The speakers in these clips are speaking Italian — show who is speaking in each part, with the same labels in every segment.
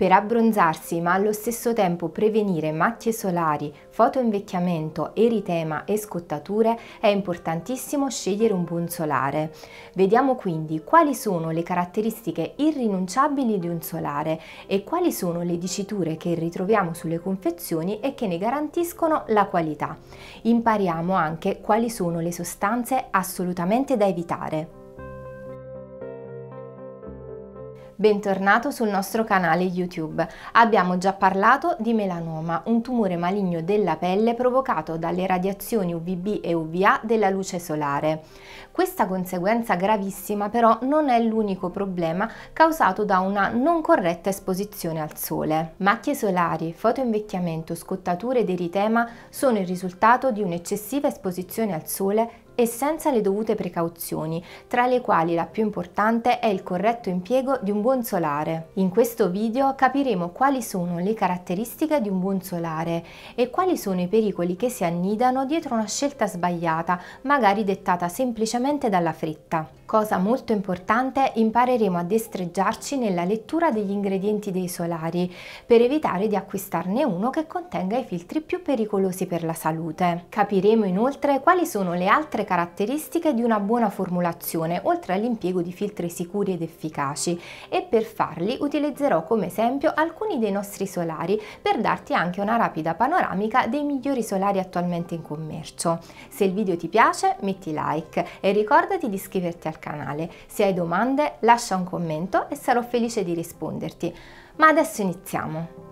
Speaker 1: Per abbronzarsi ma allo stesso tempo prevenire macchie solari, fotoinvecchiamento, eritema e scottature è importantissimo scegliere un buon solare. Vediamo quindi quali sono le caratteristiche irrinunciabili di un solare e quali sono le diciture che ritroviamo sulle confezioni e che ne garantiscono la qualità. Impariamo anche quali sono le sostanze assolutamente da evitare. Bentornato sul nostro canale YouTube. Abbiamo già parlato di melanoma, un tumore maligno della pelle provocato dalle radiazioni UVB e UVA della luce solare. Questa conseguenza gravissima però non è l'unico problema causato da una non corretta esposizione al sole. Macchie solari, fotoinvecchiamento, scottature ed eritema sono il risultato di un'eccessiva esposizione al sole e senza le dovute precauzioni, tra le quali la più importante è il corretto impiego di un buon solare. In questo video capiremo quali sono le caratteristiche di un buon solare e quali sono i pericoli che si annidano dietro una scelta sbagliata, magari dettata semplicemente dalla fretta. Cosa molto importante, impareremo a destreggiarci nella lettura degli ingredienti dei solari per evitare di acquistarne uno che contenga i filtri più pericolosi per la salute. Capiremo inoltre quali sono le altre caratteristiche di una buona formulazione, oltre all'impiego di filtri sicuri ed efficaci, e per farli utilizzerò come esempio alcuni dei nostri solari per darti anche una rapida panoramica dei migliori solari attualmente in commercio. Se il video ti piace metti like e ricordati di iscriverti al canale. Se hai domande lascia un commento e sarò felice di risponderti. Ma adesso iniziamo!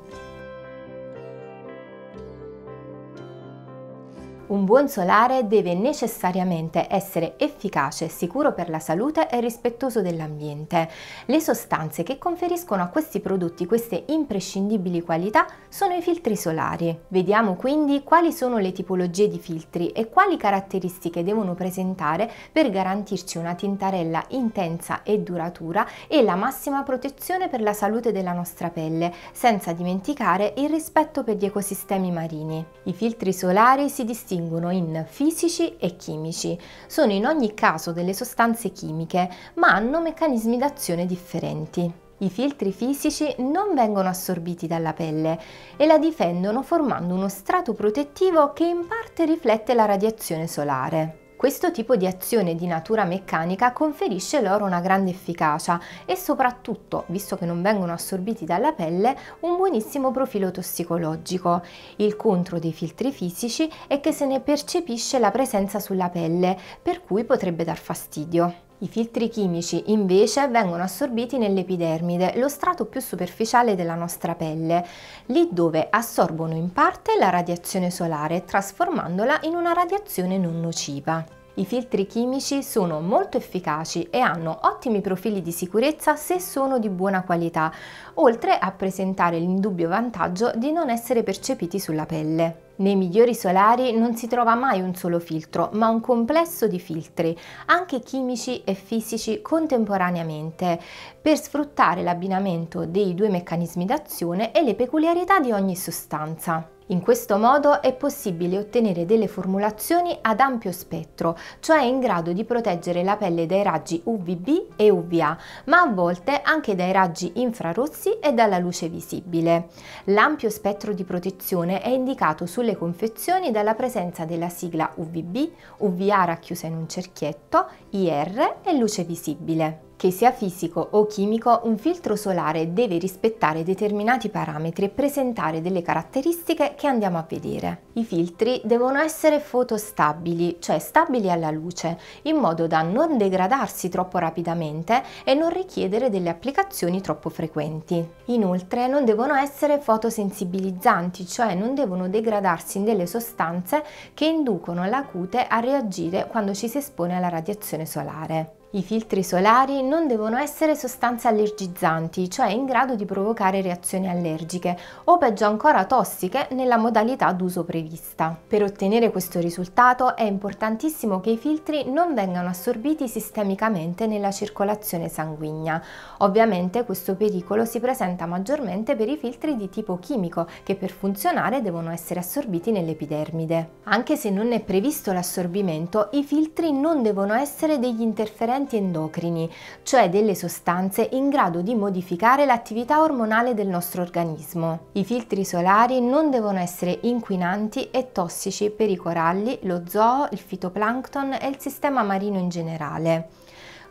Speaker 1: Un buon solare deve necessariamente essere efficace, sicuro per la salute e rispettoso dell'ambiente. Le sostanze che conferiscono a questi prodotti queste imprescindibili qualità sono i filtri solari. Vediamo quindi quali sono le tipologie di filtri e quali caratteristiche devono presentare per garantirci una tintarella intensa e duratura e la massima protezione per la salute della nostra pelle, senza dimenticare il rispetto per gli ecosistemi marini. I filtri solari si distinguono distinguono in fisici e chimici. Sono in ogni caso delle sostanze chimiche, ma hanno meccanismi d'azione differenti. I filtri fisici non vengono assorbiti dalla pelle e la difendono formando uno strato protettivo che in parte riflette la radiazione solare. Questo tipo di azione di natura meccanica conferisce loro una grande efficacia e soprattutto, visto che non vengono assorbiti dalla pelle, un buonissimo profilo tossicologico. Il contro dei filtri fisici è che se ne percepisce la presenza sulla pelle, per cui potrebbe dar fastidio. I filtri chimici invece vengono assorbiti nell'epidermide, lo strato più superficiale della nostra pelle, lì dove assorbono in parte la radiazione solare trasformandola in una radiazione non nociva. I filtri chimici sono molto efficaci e hanno ottimi profili di sicurezza se sono di buona qualità, oltre a presentare l'indubbio vantaggio di non essere percepiti sulla pelle. Nei migliori solari non si trova mai un solo filtro, ma un complesso di filtri, anche chimici e fisici contemporaneamente, per sfruttare l'abbinamento dei due meccanismi d'azione e le peculiarità di ogni sostanza. In questo modo è possibile ottenere delle formulazioni ad ampio spettro, cioè in grado di proteggere la pelle dai raggi UVB e UVA, ma a volte anche dai raggi infrarossi e dalla luce visibile. L'ampio spettro di protezione è indicato sulle confezioni dalla presenza della sigla UVB, UVA racchiusa in un cerchietto, IR e luce visibile. Che sia fisico o chimico, un filtro solare deve rispettare determinati parametri e presentare delle caratteristiche che andiamo a vedere. I filtri devono essere fotostabili, cioè stabili alla luce, in modo da non degradarsi troppo rapidamente e non richiedere delle applicazioni troppo frequenti. Inoltre non devono essere fotosensibilizzanti, cioè non devono degradarsi in delle sostanze che inducono la cute a reagire quando ci si espone alla radiazione solare. I filtri solari non devono essere sostanze allergizzanti, cioè in grado di provocare reazioni allergiche o peggio ancora tossiche nella modalità d'uso prevista. Per ottenere questo risultato è importantissimo che i filtri non vengano assorbiti sistemicamente nella circolazione sanguigna. Ovviamente questo pericolo si presenta maggiormente per i filtri di tipo chimico che per funzionare devono essere assorbiti nell'epidermide. Anche se non è previsto l'assorbimento, i filtri non devono essere degli interferenti agenti endocrini, cioè delle sostanze in grado di modificare l'attività ormonale del nostro organismo. I filtri solari non devono essere inquinanti e tossici per i coralli, lo zoo, il fitoplancton e il sistema marino in generale.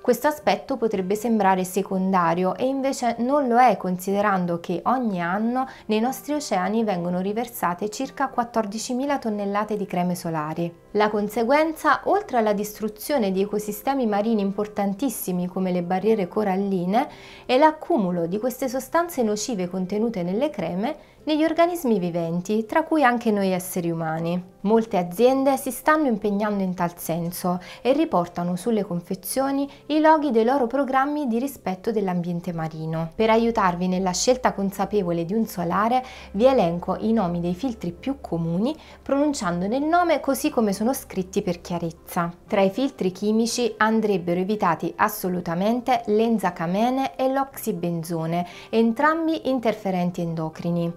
Speaker 1: Questo aspetto potrebbe sembrare secondario e invece non lo è considerando che ogni anno nei nostri oceani vengono riversate circa 14.000 tonnellate di creme solari. La conseguenza, oltre alla distruzione di ecosistemi marini importantissimi come le barriere coralline, è l'accumulo di queste sostanze nocive contenute nelle creme negli organismi viventi, tra cui anche noi esseri umani. Molte aziende si stanno impegnando in tal senso e riportano sulle confezioni i loghi dei loro programmi di rispetto dell'ambiente marino. Per aiutarvi nella scelta consapevole di un solare, vi elenco i nomi dei filtri più comuni, pronunciandone il nome così come sono scritti per chiarezza. Tra i filtri chimici andrebbero evitati assolutamente l'enzacamene e l'oxibenzone, entrambi interferenti endocrini.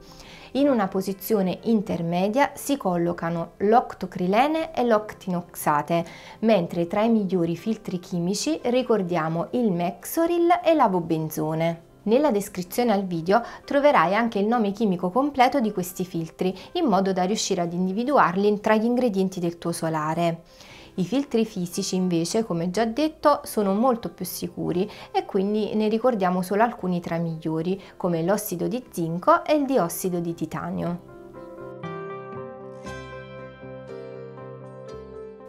Speaker 1: In una posizione intermedia si collocano l'octocrilene e l'octinoxate, mentre tra i migliori filtri chimici ricordiamo il Mexoril e l'avobenzone. Nella descrizione al video troverai anche il nome chimico completo di questi filtri, in modo da riuscire ad individuarli tra gli ingredienti del tuo solare. I filtri fisici invece, come già detto, sono molto più sicuri e quindi ne ricordiamo solo alcuni tra i migliori, come l'ossido di zinco e il diossido di titanio.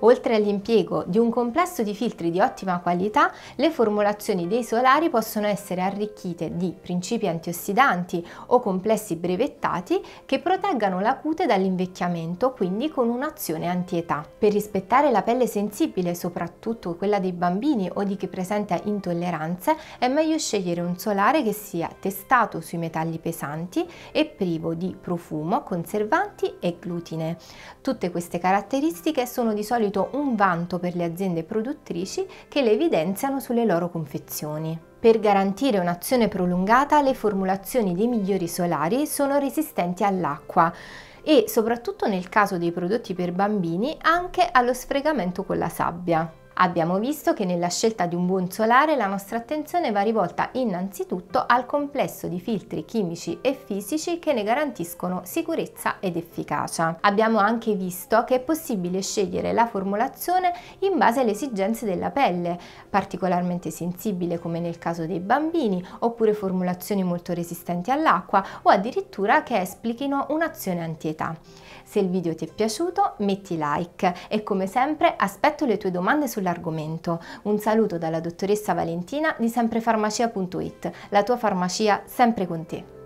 Speaker 1: Oltre all'impiego di un complesso di filtri di ottima qualità, le formulazioni dei solari possono essere arricchite di principi antiossidanti o complessi brevettati che proteggano la cute dall'invecchiamento, quindi con un'azione antietà. Per rispettare la pelle sensibile, soprattutto quella dei bambini o di chi presenta intolleranze, è meglio scegliere un solare che sia testato sui metalli pesanti e privo di profumo, conservanti e glutine. Tutte queste caratteristiche sono di solito solito un vanto per le aziende produttrici che le evidenziano sulle loro confezioni. Per garantire un'azione prolungata le formulazioni dei migliori solari sono resistenti all'acqua e soprattutto nel caso dei prodotti per bambini anche allo sfregamento con la sabbia. Abbiamo visto che nella scelta di un buon solare la nostra attenzione va rivolta innanzitutto al complesso di filtri chimici e fisici che ne garantiscono sicurezza ed efficacia. Abbiamo anche visto che è possibile scegliere la formulazione in base alle esigenze della pelle, particolarmente sensibile come nel caso dei bambini, oppure formulazioni molto resistenti all'acqua o addirittura che esplichino un'azione antietà. Se il video ti è piaciuto metti like e come sempre aspetto le tue domande sul sull'argomento. Un saluto dalla dottoressa Valentina di sempre farmacia.it, la tua farmacia sempre con te.